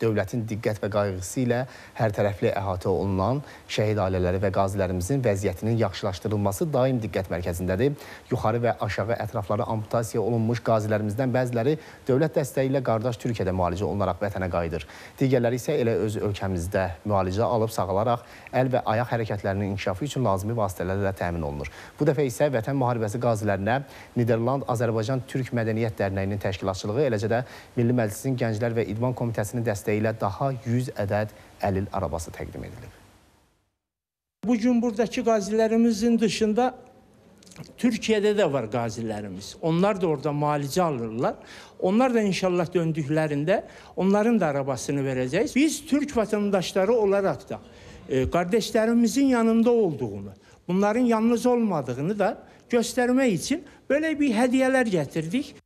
dövlətin diqqət və qayğısı ilə hərtərəfli əhatə olunan şəhid ailələri və qazilərimizin vəziyyətinin yaxşılaşdırılması daim diqqət mərkəzindədir. Yuxarı və aşağı ətrafları amputasiya olunmuş qazilərimizdən bəziləri dövlət dəstəyi ilə qardaş Türkiyədə müalicə olunaraq vətənə qayıdır. Digərləri isə elə öz ölkəmizdə müalicə alıb sağalaraq əl və ayaq hərəkətlərinin inkişafı üçün lazımi vasitələrlə təmin olunur. Bu dəfə isə Vətən Müharibəsi qazilərinə Niderland Azərbaycan Türk Mədəniyyət Dərnəyinin təşkilatçılığı, eləcə də Milli Məclisin Gənclər və İdman Komitəsinin dəstəyi vasitə ilə daha 100 ədəd əlil arabası təqdim edilib. Bu gün buradakı qazilərimizin dışında Türkiyədə də var qazilərimiz. Onlar da orada malicə alırlar. Onlar da inşallah döndüklərində onların da arabasını verəcəyiz. Biz Türk vətəndaşları olaraq da e, qardaşlərimizin yanında olduğunu, bunların yalnız olmadığını da göstərmək üçün belə bir hədiyyələr gətirdik.